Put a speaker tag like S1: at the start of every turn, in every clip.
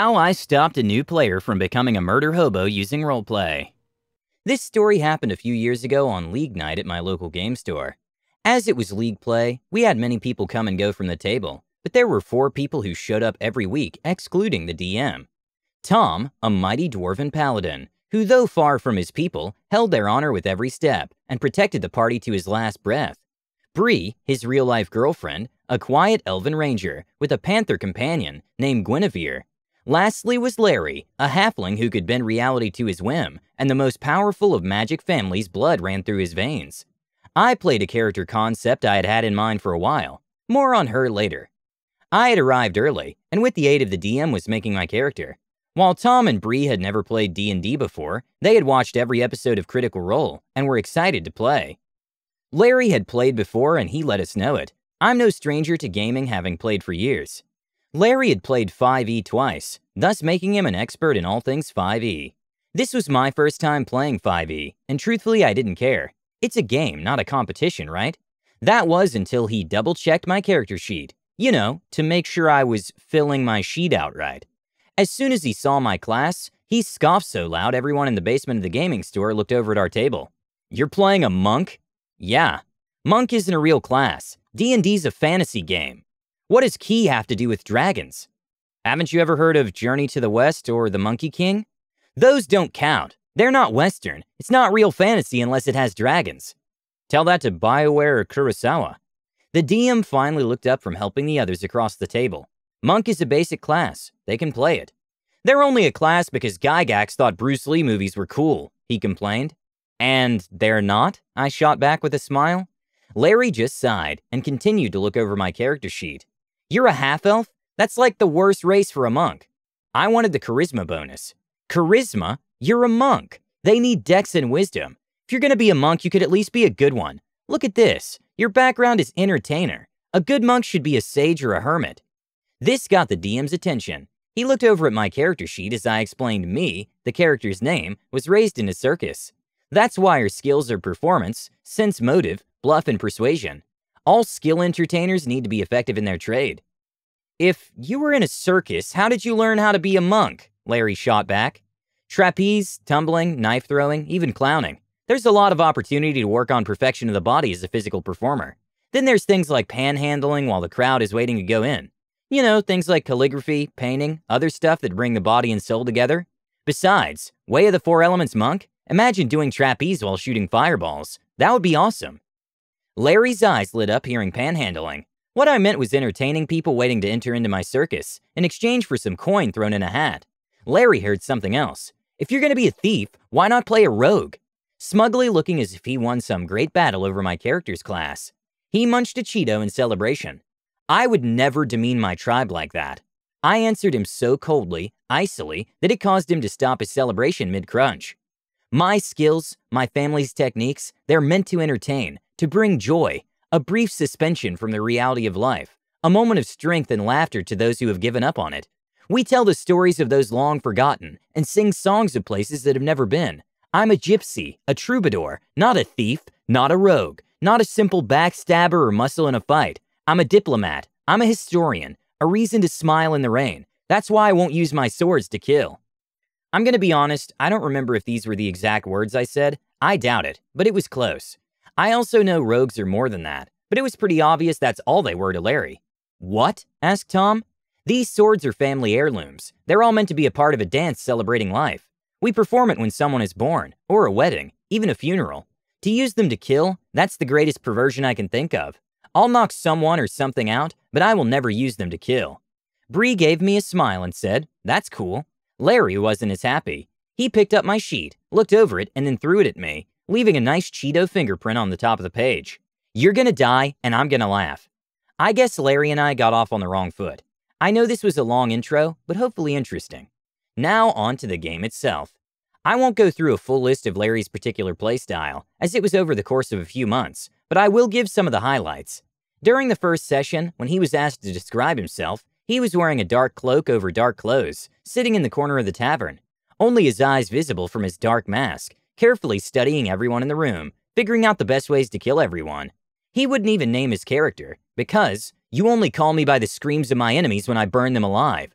S1: How I Stopped a New Player from Becoming a Murder Hobo Using Roleplay. This story happened a few years ago on League Night at my local game store. As it was league play, we had many people come and go from the table, but there were four people who showed up every week, excluding the DM. Tom, a mighty dwarven paladin, who, though far from his people, held their honor with every step and protected the party to his last breath. Bree, his real life girlfriend, a quiet elven ranger with a panther companion named Guinevere, Lastly was Larry, a halfling who could bend reality to his whim, and the most powerful of magic families' blood ran through his veins. I played a character concept I had had in mind for a while. More on her later. I had arrived early, and with the aid of the DM was making my character. While Tom and Bree had never played D&D before, they had watched every episode of Critical Role and were excited to play. Larry had played before and he let us know it. I'm no stranger to gaming having played for years. Larry had played 5e twice, thus making him an expert in all things 5e. This was my first time playing 5e, and truthfully, I didn't care. It's a game, not a competition, right? That was until he double checked my character sheet, you know, to make sure I was filling my sheet out right. As soon as he saw my class, he scoffed so loud everyone in the basement of the gaming store looked over at our table. You're playing a monk? Yeah. Monk isn't a real class. D&D's a fantasy game. What does Key have to do with dragons? Haven't you ever heard of Journey to the West or The Monkey King? Those don't count. They're not Western. It's not real fantasy unless it has dragons. Tell that to BioWare or Kurosawa. The DM finally looked up from helping the others across the table. Monk is a basic class. They can play it. They're only a class because Gygax thought Bruce Lee movies were cool, he complained. And they're not? I shot back with a smile. Larry just sighed and continued to look over my character sheet. You're a half elf? That's like the worst race for a monk. I wanted the charisma bonus. Charisma? You're a monk. They need dex and wisdom. If you're going to be a monk, you could at least be a good one. Look at this. Your background is entertainer. A good monk should be a sage or a hermit. This got the DM's attention. He looked over at my character sheet as I explained me, the character's name, was raised in a circus. That's why her skills are performance, sense motive, bluff, and persuasion. All skill entertainers need to be effective in their trade. If you were in a circus, how did you learn how to be a monk? Larry shot back. Trapeze, tumbling, knife throwing, even clowning. There's a lot of opportunity to work on perfection of the body as a physical performer. Then there's things like panhandling while the crowd is waiting to go in. You know, things like calligraphy, painting, other stuff that bring the body and soul together. Besides, Way of the Four Elements monk, imagine doing trapeze while shooting fireballs. That would be awesome. Larry's eyes lit up hearing panhandling. What I meant was entertaining people waiting to enter into my circus in exchange for some coin thrown in a hat. Larry heard something else. If you're going to be a thief, why not play a rogue? Smugly looking as if he won some great battle over my character's class. He munched a Cheeto in celebration. I would never demean my tribe like that. I answered him so coldly, icily, that it caused him to stop his celebration mid crunch. My skills, my family's techniques, they're meant to entertain, to bring joy, a brief suspension from the reality of life, a moment of strength and laughter to those who have given up on it. We tell the stories of those long forgotten and sing songs of places that have never been. I'm a gypsy, a troubadour, not a thief, not a rogue, not a simple backstabber or muscle in a fight. I'm a diplomat, I'm a historian, a reason to smile in the rain. That's why I won't use my swords to kill. I'm gonna be honest, I don't remember if these were the exact words I said. I doubt it, but it was close. I also know rogues are more than that, but it was pretty obvious that's all they were to Larry. What? asked Tom. These swords are family heirlooms. They're all meant to be a part of a dance celebrating life. We perform it when someone is born, or a wedding, even a funeral. To use them to kill, that's the greatest perversion I can think of. I'll knock someone or something out, but I will never use them to kill. Bree gave me a smile and said, That's cool. Larry wasn't as happy. He picked up my sheet, looked over it, and then threw it at me leaving a nice Cheeto fingerprint on the top of the page. You're gonna die, and I'm gonna laugh. I guess Larry and I got off on the wrong foot. I know this was a long intro, but hopefully interesting. Now on to the game itself. I won't go through a full list of Larry's particular playstyle, as it was over the course of a few months, but I will give some of the highlights. During the first session, when he was asked to describe himself, he was wearing a dark cloak over dark clothes, sitting in the corner of the tavern, only his eyes visible from his dark mask, carefully studying everyone in the room, figuring out the best ways to kill everyone. He wouldn't even name his character, because you only call me by the screams of my enemies when I burn them alive.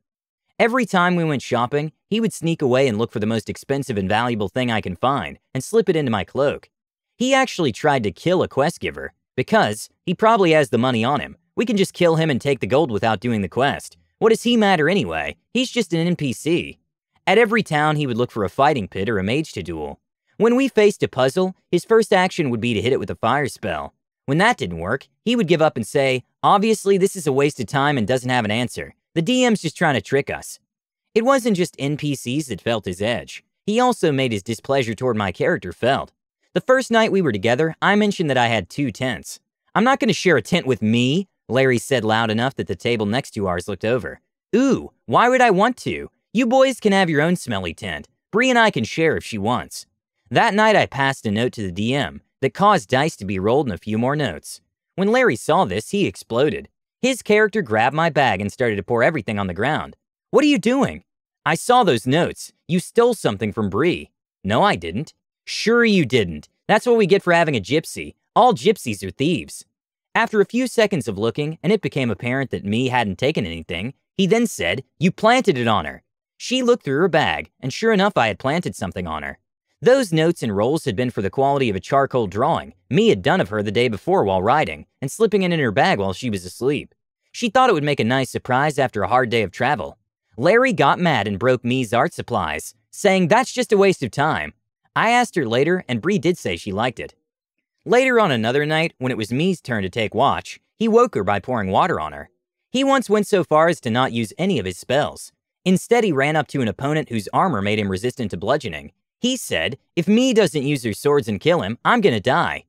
S1: Every time we went shopping, he would sneak away and look for the most expensive and valuable thing I can find and slip it into my cloak. He actually tried to kill a quest giver because he probably has the money on him. We can just kill him and take the gold without doing the quest. What does he matter anyway? He's just an NPC. At every town, he would look for a fighting pit or a mage to duel. When we faced a puzzle, his first action would be to hit it with a fire spell. When that didn't work, he would give up and say, obviously this is a waste of time and doesn't have an answer. The DM's just trying to trick us. It wasn't just NPCs that felt his edge. He also made his displeasure toward my character felt. The first night we were together, I mentioned that I had two tents. I'm not going to share a tent with me, Larry said loud enough that the table next to ours looked over. Ooh, why would I want to? You boys can have your own smelly tent. Bree and I can share if she wants. That night, I passed a note to the DM that caused dice to be rolled in a few more notes. When Larry saw this, he exploded. His character grabbed my bag and started to pour everything on the ground. What are you doing? I saw those notes. You stole something from Bree. No, I didn't. Sure, you didn't. That's what we get for having a gypsy. All gypsies are thieves. After a few seconds of looking, and it became apparent that me hadn't taken anything, he then said, You planted it on her. She looked through her bag, and sure enough, I had planted something on her. Those notes and rolls had been for the quality of a charcoal drawing Mia had done of her the day before while riding and slipping it in her bag while she was asleep. She thought it would make a nice surprise after a hard day of travel. Larry got mad and broke Mia's art supplies, saying that's just a waste of time. I asked her later, and Bree did say she liked it. Later on another night, when it was Mia's turn to take watch, he woke her by pouring water on her. He once went so far as to not use any of his spells. Instead, he ran up to an opponent whose armor made him resistant to bludgeoning he said, If me doesn't use their swords and kill him, I'm gonna die.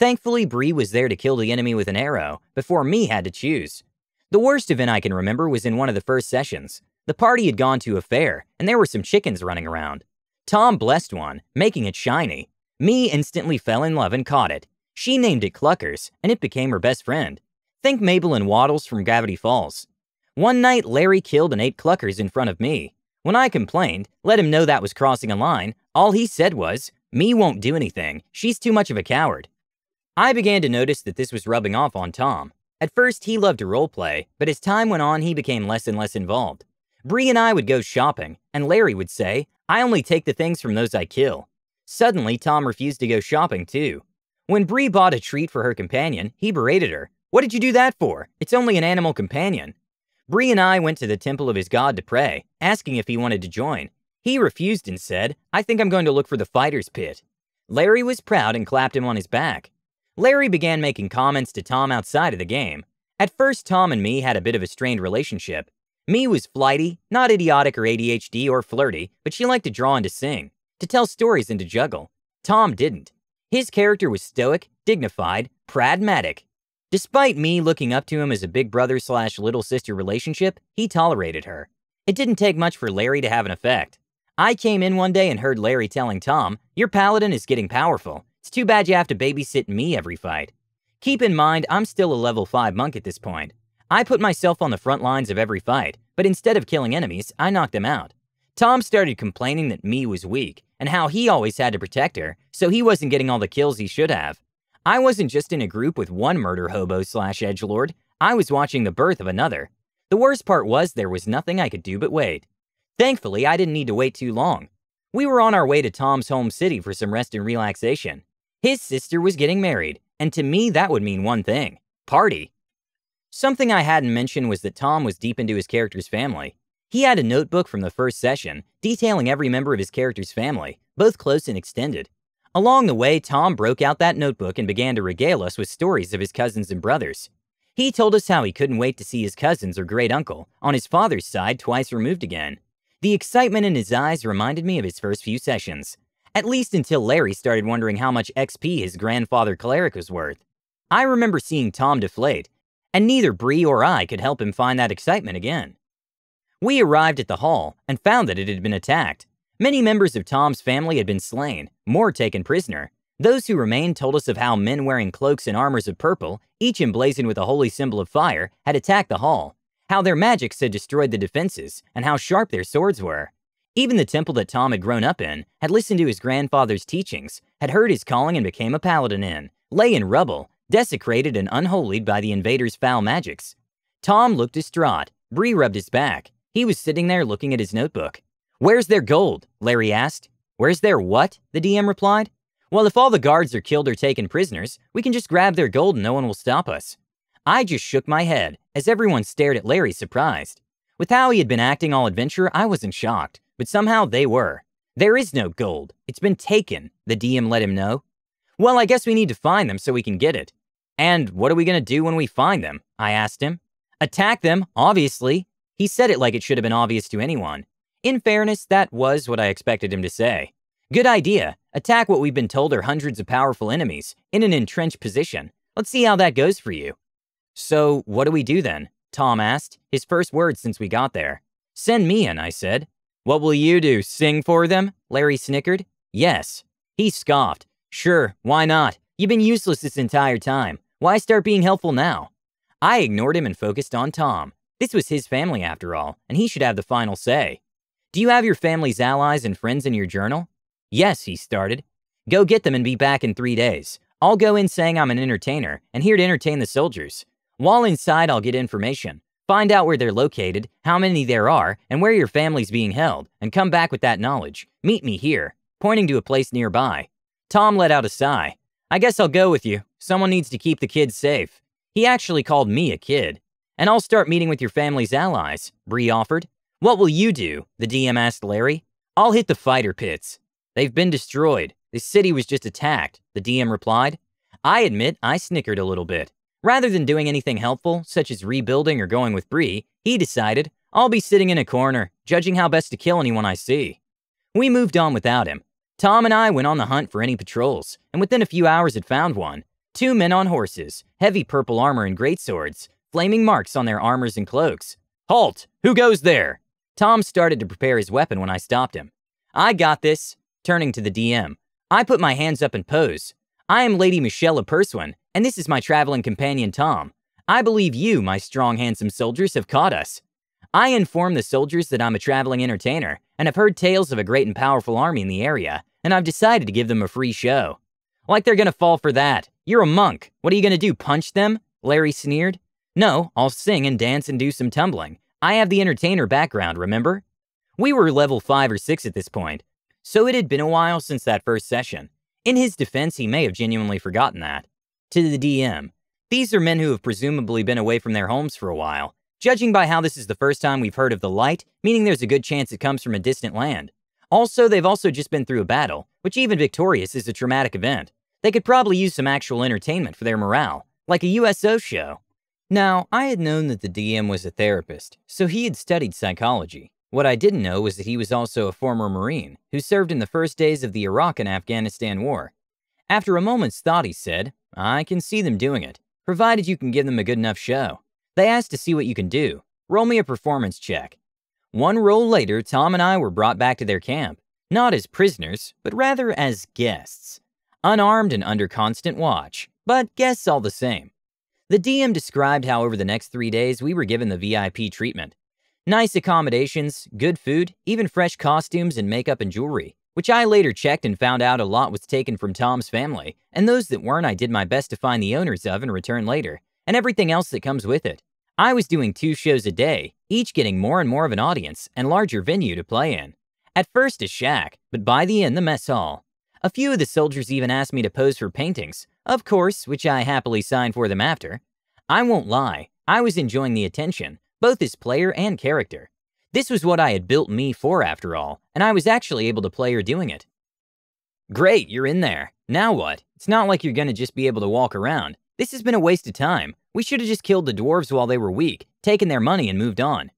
S1: Thankfully, Bree was there to kill the enemy with an arrow, before me had to choose. The worst event I can remember was in one of the first sessions. The party had gone to a fair, and there were some chickens running around. Tom blessed one, making it shiny. Me instantly fell in love and caught it. She named it Cluckers, and it became her best friend. Think Mabel and Waddles from Gravity Falls. One night, Larry killed and ate Cluckers in front of me. When I complained, let him know that was crossing a line, all he said was, Me won't do anything, she's too much of a coward. I began to notice that this was rubbing off on Tom. At first, he loved to roleplay, but as time went on, he became less and less involved. Bree and I would go shopping, and Larry would say, I only take the things from those I kill. Suddenly, Tom refused to go shopping too. When Bree bought a treat for her companion, he berated her. What did you do that for? It's only an animal companion. Bree and I went to the temple of his god to pray, asking if he wanted to join. He refused and said, I think I'm going to look for the fighter's pit. Larry was proud and clapped him on his back. Larry began making comments to Tom outside of the game. At first, Tom and me had a bit of a strained relationship. Me was flighty, not idiotic or ADHD or flirty, but she liked to draw and to sing, to tell stories and to juggle. Tom didn't. His character was stoic, dignified, pragmatic, Despite me looking up to him as a big brother slash little sister relationship, he tolerated her. It didn't take much for Larry to have an effect. I came in one day and heard Larry telling Tom, Your paladin is getting powerful. It's too bad you have to babysit me every fight. Keep in mind, I'm still a level 5 monk at this point. I put myself on the front lines of every fight, but instead of killing enemies, I knocked them out. Tom started complaining that me was weak, and how he always had to protect her, so he wasn't getting all the kills he should have. I wasn't just in a group with one murder hobo slash edge lord. I was watching the birth of another. The worst part was there was nothing I could do but wait. Thankfully, I didn't need to wait too long. We were on our way to Tom's home city for some rest and relaxation. His sister was getting married, and to me that would mean one thing party. Something I hadn't mentioned was that Tom was deep into his character's family. He had a notebook from the first session detailing every member of his character's family, both close and extended. Along the way, Tom broke out that notebook and began to regale us with stories of his cousins and brothers. He told us how he couldn't wait to see his cousins or great uncle, on his father's side, twice removed again. The excitement in his eyes reminded me of his first few sessions, at least until Larry started wondering how much XP his grandfather cleric was worth. I remember seeing Tom deflate, and neither Bree or I could help him find that excitement again. We arrived at the hall and found that it had been attacked. Many members of Tom's family had been slain, more taken prisoner. Those who remained told us of how men wearing cloaks and armors of purple, each emblazoned with a holy symbol of fire, had attacked the hall, how their magics had destroyed the defenses, and how sharp their swords were. Even the temple that Tom had grown up in, had listened to his grandfather's teachings, had heard his calling and became a paladin in, lay in rubble, desecrated and unholied by the invader's foul magics. Tom looked distraught. Bree rubbed his back. He was sitting there looking at his notebook. Where's their gold? Larry asked. Where's their what? The DM replied. Well, if all the guards are killed or taken prisoners, we can just grab their gold and no one will stop us. I just shook my head, as everyone stared at Larry surprised. With how he had been acting all adventure, I wasn't shocked, but somehow they were. There is no gold. It's been taken, the DM let him know. Well, I guess we need to find them so we can get it. And what are we going to do when we find them? I asked him. Attack them, obviously. He said it like it should have been obvious to anyone. In fairness, that was what I expected him to say. Good idea. Attack what we've been told are hundreds of powerful enemies, in an entrenched position. Let's see how that goes for you. So, what do we do then? Tom asked, his first words since we got there. Send me in, I said. What will you do, sing for them? Larry snickered. Yes. He scoffed. Sure, why not? You've been useless this entire time. Why start being helpful now? I ignored him and focused on Tom. This was his family after all, and he should have the final say. Do you have your family's allies and friends in your journal? Yes, he started. Go get them and be back in three days. I'll go in saying I'm an entertainer and here to entertain the soldiers. While inside, I'll get information. Find out where they're located, how many there are, and where your family's being held, and come back with that knowledge. Meet me here, pointing to a place nearby. Tom let out a sigh. I guess I'll go with you. Someone needs to keep the kids safe. He actually called me a kid. And I'll start meeting with your family's allies, Bree offered. What will you do? The DM asked Larry. I'll hit the fighter pits. They've been destroyed. The city was just attacked, the DM replied. I admit I snickered a little bit. Rather than doing anything helpful, such as rebuilding or going with Bree, he decided, I'll be sitting in a corner, judging how best to kill anyone I see. We moved on without him. Tom and I went on the hunt for any patrols, and within a few hours had found one. Two men on horses, heavy purple armor and great swords, flaming marks on their armors and cloaks. Halt! Who goes there? Tom started to prepare his weapon when I stopped him. I got this, turning to the DM. I put my hands up in pose. I am Lady Michelle Perswin, and this is my traveling companion Tom. I believe you, my strong, handsome soldiers, have caught us. I inform the soldiers that I'm a traveling entertainer and have heard tales of a great and powerful army in the area, and I've decided to give them a free show. Like they're gonna fall for that. You're a monk. What are you gonna do, punch them? Larry sneered. No, I'll sing and dance and do some tumbling. I have the entertainer background, remember? We were level 5 or 6 at this point, so it had been a while since that first session. In his defense, he may have genuinely forgotten that. To the DM, these are men who have presumably been away from their homes for a while. Judging by how this is the first time we've heard of the light, meaning there's a good chance it comes from a distant land. Also, they've also just been through a battle, which even victorious is a traumatic event. They could probably use some actual entertainment for their morale, like a USO show. Now, I had known that the DM was a therapist, so he had studied psychology. What I didn't know was that he was also a former Marine who served in the first days of the Iraq and Afghanistan war. After a moment's thought, he said, I can see them doing it, provided you can give them a good enough show. They asked to see what you can do. Roll me a performance check. One roll later, Tom and I were brought back to their camp, not as prisoners, but rather as guests, unarmed and under constant watch, but guests all the same. The DM described how over the next three days we were given the VIP treatment. Nice accommodations, good food, even fresh costumes and makeup and jewelry, which I later checked and found out a lot was taken from Tom's family, and those that weren't I did my best to find the owners of and return later, and everything else that comes with it. I was doing two shows a day, each getting more and more of an audience and larger venue to play in. At first a shack, but by the end the mess hall. A few of the soldiers even asked me to pose for paintings, of course, which I happily signed for them after. I won't lie, I was enjoying the attention, both as player and character. This was what I had built me for after all, and I was actually able to play her doing it. Great, you're in there. Now what? It's not like you're gonna just be able to walk around. This has been a waste of time. We should have just killed the dwarves while they were weak, taken their money and moved on.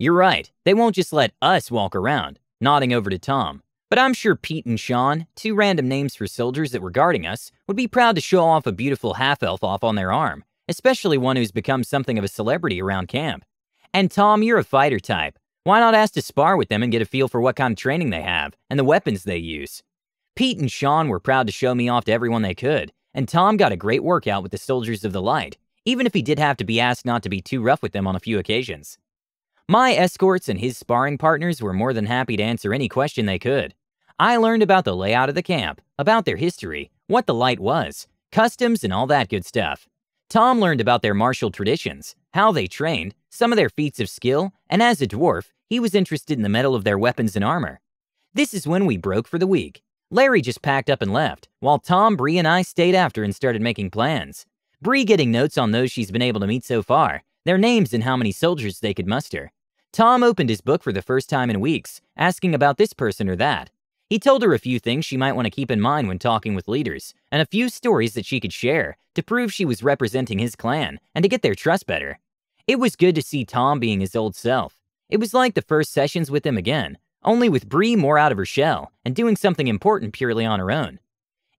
S1: You're right, they won't just let us walk around, nodding over to Tom. But I'm sure Pete and Sean, two random names for soldiers that were guarding us, would be proud to show off a beautiful half-elf off on their arm, especially one who's become something of a celebrity around camp. And Tom, you're a fighter type. Why not ask to spar with them and get a feel for what kind of training they have and the weapons they use? Pete and Sean were proud to show me off to everyone they could, and Tom got a great workout with the Soldiers of the Light, even if he did have to be asked not to be too rough with them on a few occasions. My escorts and his sparring partners were more than happy to answer any question they could, I learned about the layout of the camp, about their history, what the light was, customs, and all that good stuff. Tom learned about their martial traditions, how they trained, some of their feats of skill, and as a dwarf, he was interested in the metal of their weapons and armor. This is when we broke for the week. Larry just packed up and left, while Tom, Bree, and I stayed after and started making plans. Bree getting notes on those she's been able to meet so far, their names and how many soldiers they could muster. Tom opened his book for the first time in weeks, asking about this person or that. He told her a few things she might want to keep in mind when talking with leaders, and a few stories that she could share to prove she was representing his clan and to get their trust better. It was good to see Tom being his old self. It was like the first sessions with him again, only with Bree more out of her shell and doing something important purely on her own.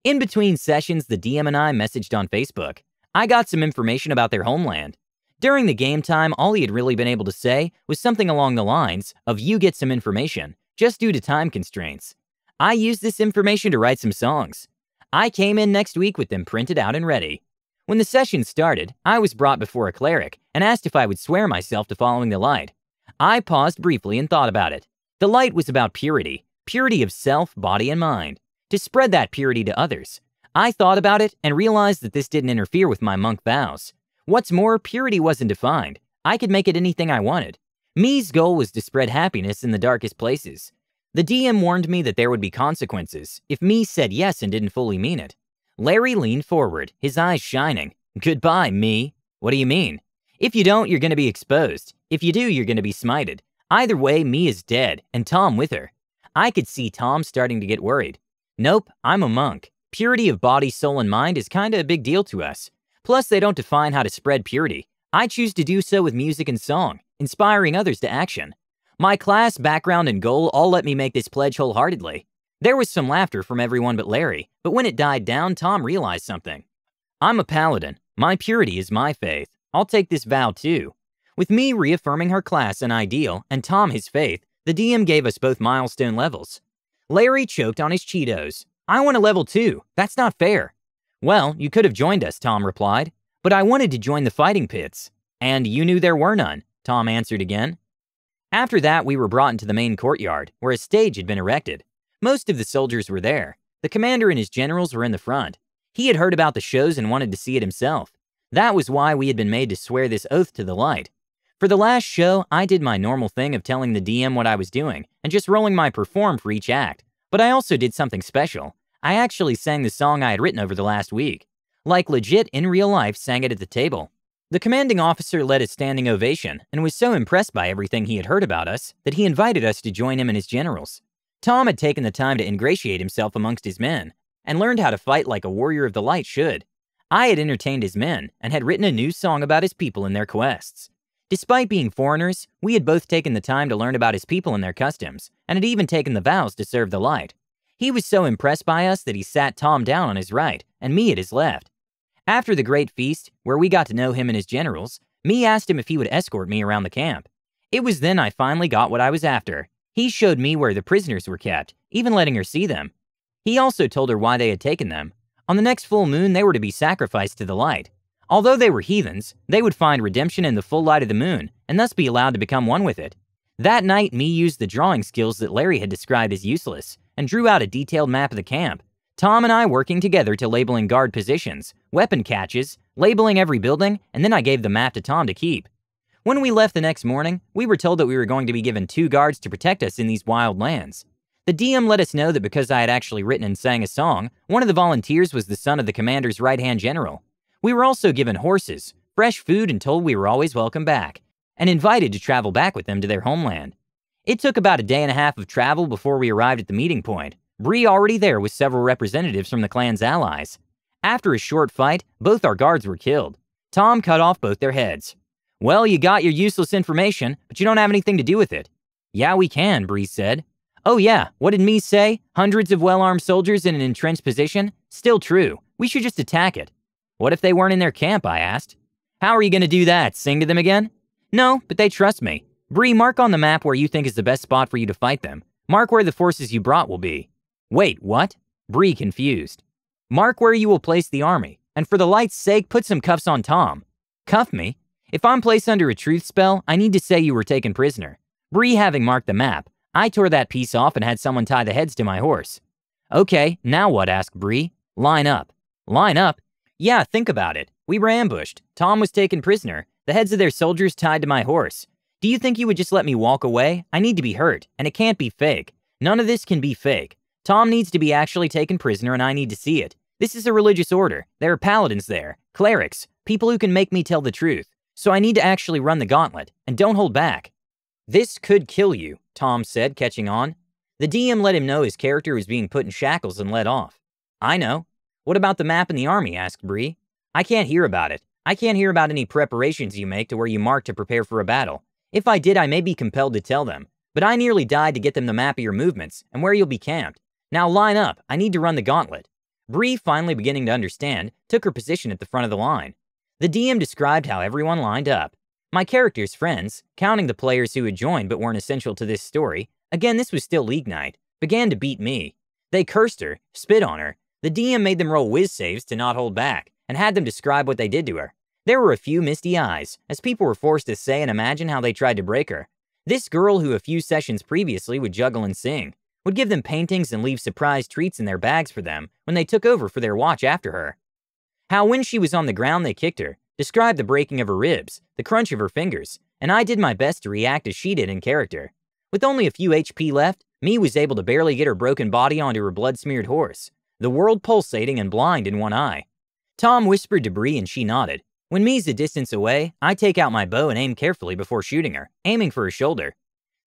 S1: In between sessions, the DM and I messaged on Facebook. I got some information about their homeland. During the game time, all he had really been able to say was something along the lines of you get some information, just due to time constraints. I used this information to write some songs. I came in next week with them printed out and ready. When the session started, I was brought before a cleric and asked if I would swear myself to following the light. I paused briefly and thought about it. The light was about purity, purity of self, body, and mind, to spread that purity to others. I thought about it and realized that this didn't interfere with my monk vows. What's more, purity wasn't defined. I could make it anything I wanted. Me's goal was to spread happiness in the darkest places. The DM warned me that there would be consequences if me said yes and didn't fully mean it. Larry leaned forward, his eyes shining. Goodbye, me. What do you mean? If you don't, you're going to be exposed. If you do, you're going to be smited. Either way, me is dead, and Tom with her. I could see Tom starting to get worried. Nope, I'm a monk. Purity of body, soul, and mind is kinda a big deal to us. Plus, they don't define how to spread purity. I choose to do so with music and song, inspiring others to action. My class, background, and goal all let me make this pledge wholeheartedly. There was some laughter from everyone but Larry, but when it died down, Tom realized something. I'm a paladin. My purity is my faith. I'll take this vow too. With me reaffirming her class and ideal, and Tom his faith, the DM gave us both milestone levels. Larry choked on his Cheetos. I want a level 2. That's not fair. Well, you could have joined us, Tom replied. But I wanted to join the fighting pits. And you knew there were none, Tom answered again. After that, we were brought into the main courtyard, where a stage had been erected. Most of the soldiers were there. The commander and his generals were in the front. He had heard about the shows and wanted to see it himself. That was why we had been made to swear this oath to the light. For the last show, I did my normal thing of telling the DM what I was doing and just rolling my perform for each act. But I also did something special. I actually sang the song I had written over the last week. Like legit in real life sang it at the table. The commanding officer led a standing ovation and was so impressed by everything he had heard about us that he invited us to join him and his generals. Tom had taken the time to ingratiate himself amongst his men and learned how to fight like a warrior of the light should. I had entertained his men and had written a new song about his people and their quests. Despite being foreigners, we had both taken the time to learn about his people and their customs, and had even taken the vows to serve the light. He was so impressed by us that he sat Tom down on his right and me at his left, after the great feast, where we got to know him and his generals, me asked him if he would escort me around the camp. It was then I finally got what I was after. He showed me where the prisoners were kept, even letting her see them. He also told her why they had taken them. On the next full moon, they were to be sacrificed to the light. Although they were heathens, they would find redemption in the full light of the moon and thus be allowed to become one with it. That night, me used the drawing skills that Larry had described as useless and drew out a detailed map of the camp. Tom and I working together to labeling guard positions, weapon catches, labeling every building, and then I gave the map to Tom to keep. When we left the next morning, we were told that we were going to be given two guards to protect us in these wild lands. The DM let us know that because I had actually written and sang a song, one of the volunteers was the son of the commander's right hand general. We were also given horses, fresh food, and told we were always welcome back, and invited to travel back with them to their homeland. It took about a day and a half of travel before we arrived at the meeting point. Bree already there with several representatives from the clan's allies. After a short fight, both our guards were killed. Tom cut off both their heads. Well, you got your useless information, but you don't have anything to do with it. Yeah, we can, Bree said. Oh yeah, what did Mies say? Hundreds of well-armed soldiers in an entrenched position? Still true. We should just attack it. What if they weren't in their camp, I asked. How are you going to do that? Sing to them again? No, but they trust me. Bree, mark on the map where you think is the best spot for you to fight them. Mark where the forces you brought will be. Wait, what? Bree confused. Mark where you will place the army, and for the light's sake, put some cuffs on Tom. Cuff me? If I'm placed under a truth spell, I need to say you were taken prisoner. Bree having marked the map, I tore that piece off and had someone tie the heads to my horse. Okay, now what? asked Bree. Line up. Line up? Yeah, think about it. We were ambushed. Tom was taken prisoner, the heads of their soldiers tied to my horse. Do you think you would just let me walk away? I need to be hurt, and it can't be fake. None of this can be fake. Tom needs to be actually taken prisoner, and I need to see it. This is a religious order. There are paladins there, clerics, people who can make me tell the truth. So I need to actually run the gauntlet, and don't hold back. This could kill you, Tom said, catching on. The DM let him know his character was being put in shackles and let off. I know. What about the map and the army? asked Bree. I can't hear about it. I can't hear about any preparations you make to where you mark to prepare for a battle. If I did, I may be compelled to tell them, but I nearly died to get them the map of your movements and where you'll be camped. Now line up, I need to run the gauntlet. Bree, finally beginning to understand, took her position at the front of the line. The DM described how everyone lined up. My character's friends, counting the players who had joined but weren't essential to this story, again this was still league night, began to beat me. They cursed her, spit on her. The DM made them roll whiz saves to not hold back, and had them describe what they did to her. There were a few misty eyes, as people were forced to say and imagine how they tried to break her. This girl who a few sessions previously would juggle and sing, would give them paintings and leave surprise treats in their bags for them when they took over for their watch after her. How, when she was on the ground, they kicked her, described the breaking of her ribs, the crunch of her fingers, and I did my best to react as she did in character. With only a few HP left, me was able to barely get her broken body onto her blood smeared horse, the world pulsating and blind in one eye. Tom whispered debris and she nodded. When Me's a distance away, I take out my bow and aim carefully before shooting her, aiming for her shoulder.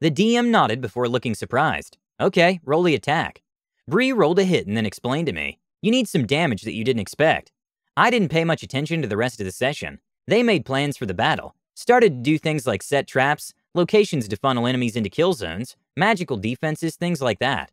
S1: The DM nodded before looking surprised. Okay, roll the attack. Bree rolled a hit and then explained to me, You need some damage that you didn't expect. I didn't pay much attention to the rest of the session. They made plans for the battle, started to do things like set traps, locations to funnel enemies into kill zones, magical defenses, things like that.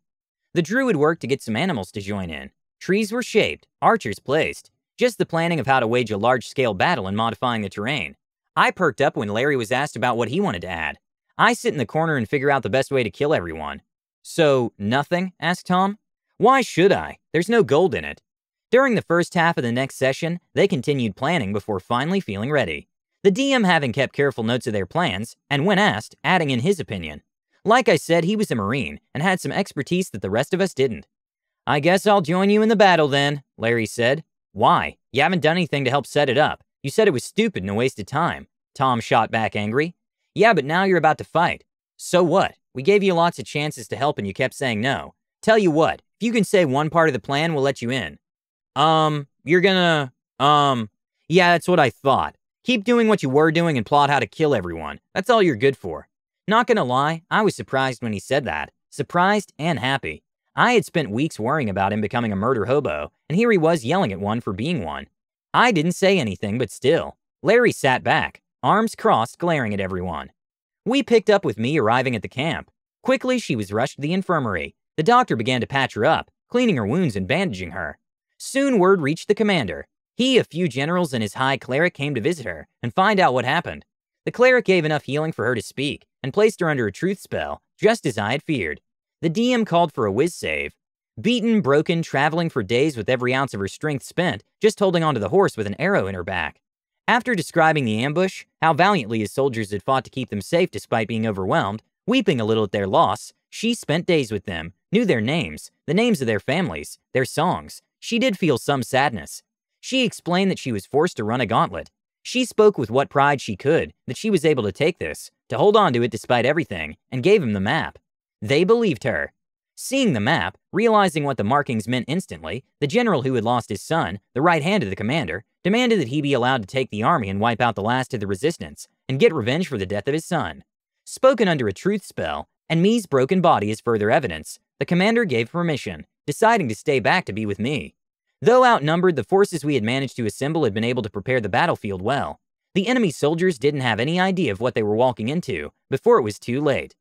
S1: The druid worked to get some animals to join in. Trees were shaped, archers placed, just the planning of how to wage a large scale battle and modifying the terrain. I perked up when Larry was asked about what he wanted to add. I sit in the corner and figure out the best way to kill everyone. So, nothing? asked Tom. Why should I? There's no gold in it. During the first half of the next session, they continued planning before finally feeling ready. The DM having kept careful notes of their plans, and when asked, adding in his opinion. Like I said, he was a Marine and had some expertise that the rest of us didn't. I guess I'll join you in the battle then, Larry said. Why? You haven't done anything to help set it up. You said it was stupid and a waste of time. Tom shot back angry. Yeah, but now you're about to fight. So what? We gave you lots of chances to help and you kept saying no. Tell you what, if you can say one part of the plan, we'll let you in. Um, you're gonna, um, yeah, that's what I thought. Keep doing what you were doing and plot how to kill everyone. That's all you're good for. Not gonna lie, I was surprised when he said that. Surprised and happy. I had spent weeks worrying about him becoming a murder hobo, and here he was yelling at one for being one. I didn't say anything, but still. Larry sat back, arms crossed, glaring at everyone. We picked up with me arriving at the camp. Quickly, she was rushed to the infirmary. The doctor began to patch her up, cleaning her wounds and bandaging her. Soon word reached the commander. He, a few generals, and his high cleric came to visit her and find out what happened. The cleric gave enough healing for her to speak and placed her under a truth spell, just as I had feared. The DM called for a whiz save. Beaten, broken, traveling for days with every ounce of her strength spent, just holding onto the horse with an arrow in her back. After describing the ambush, how valiantly his soldiers had fought to keep them safe despite being overwhelmed, weeping a little at their loss, she spent days with them, knew their names, the names of their families, their songs. She did feel some sadness. She explained that she was forced to run a gauntlet. She spoke with what pride she could, that she was able to take this, to hold on to it despite everything, and gave him the map. They believed her. Seeing the map, realizing what the markings meant instantly, the general who had lost his son, the right hand of the commander, demanded that he be allowed to take the army and wipe out the last of the resistance and get revenge for the death of his son. Spoken under a truth spell, and me's broken body as further evidence, the commander gave permission, deciding to stay back to be with me. Though outnumbered, the forces we had managed to assemble had been able to prepare the battlefield well. The enemy soldiers didn't have any idea of what they were walking into before it was too late.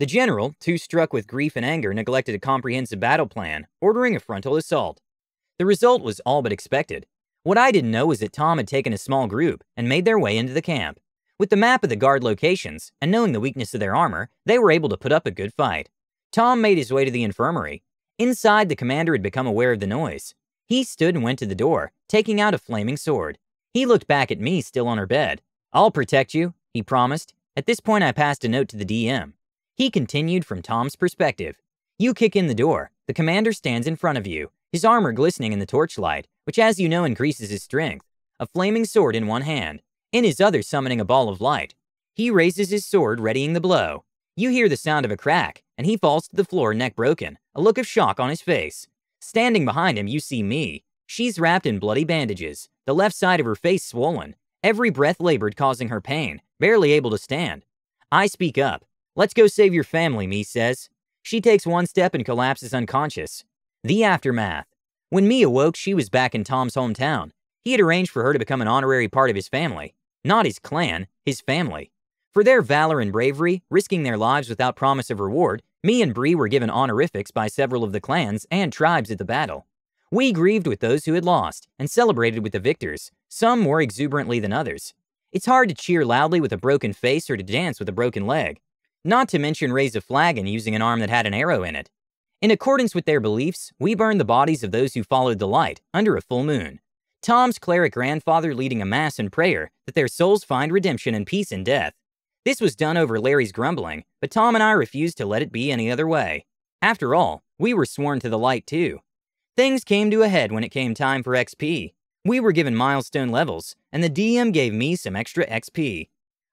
S1: The general, too struck with grief and anger, neglected a comprehensive battle plan, ordering a frontal assault. The result was all but expected. What I didn't know was that Tom had taken a small group and made their way into the camp. With the map of the guard locations, and knowing the weakness of their armor, they were able to put up a good fight. Tom made his way to the infirmary. Inside, the commander had become aware of the noise. He stood and went to the door, taking out a flaming sword. He looked back at me, still on her bed. I'll protect you, he promised. At this point, I passed a note to the DM. He continued from Tom's perspective. You kick in the door. The commander stands in front of you, his armor glistening in the torchlight, which as you know increases his strength, a flaming sword in one hand, in his other summoning a ball of light. He raises his sword, readying the blow. You hear the sound of a crack, and he falls to the floor, neck broken, a look of shock on his face. Standing behind him, you see me. She's wrapped in bloody bandages, the left side of her face swollen, every breath labored, causing her pain, barely able to stand. I speak up. Let's go save your family, Mi says. She takes one step and collapses unconscious. The aftermath. When Mi awoke, she was back in Tom's hometown. He had arranged for her to become an honorary part of his family. Not his clan, his family. For their valor and bravery, risking their lives without promise of reward, Mi and Bree were given honorifics by several of the clans and tribes at the battle. We grieved with those who had lost and celebrated with the victors, some more exuberantly than others. It's hard to cheer loudly with a broken face or to dance with a broken leg, not to mention raise a flag and using an arm that had an arrow in it. In accordance with their beliefs, we burn the bodies of those who followed the light under a full moon. Tom's cleric grandfather leading a mass and prayer that their souls find redemption and peace in death. This was done over Larry's grumbling, but Tom and I refused to let it be any other way. After all, we were sworn to the light too. Things came to a head when it came time for XP. We were given milestone levels, and the DM gave me some extra XP.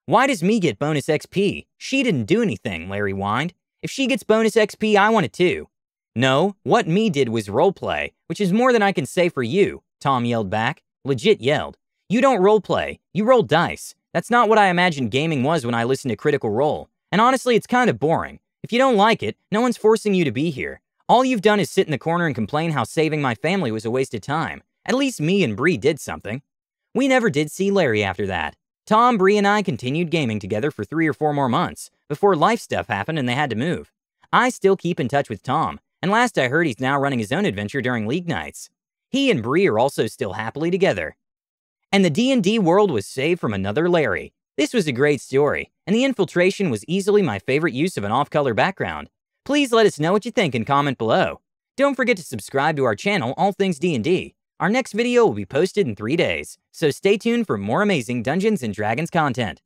S1: Why does me get bonus XP? She didn't do anything, Larry whined. If she gets bonus XP, I want it too. No, what me did was roleplay, which is more than I can say for you, Tom yelled back. Legit yelled. You don't roleplay, you roll dice. That's not what I imagined gaming was when I listened to Critical Role. And honestly, it's kind of boring. If you don't like it, no one's forcing you to be here. All you've done is sit in the corner and complain how saving my family was a waste of time. At least me and Bree did something. We never did see Larry after that. Tom, Bree, and I continued gaming together for three or four more months before life stuff happened and they had to move. I still keep in touch with Tom, and last I heard, he's now running his own adventure during league nights. He and Bree are also still happily together. And the D&D world was saved from another Larry. This was a great story, and the infiltration was easily my favorite use of an off-color background. Please let us know what you think and comment below. Don't forget to subscribe to our channel, All Things D&D. Our next video will be posted in three days, so stay tuned for more amazing Dungeons & Dragons content.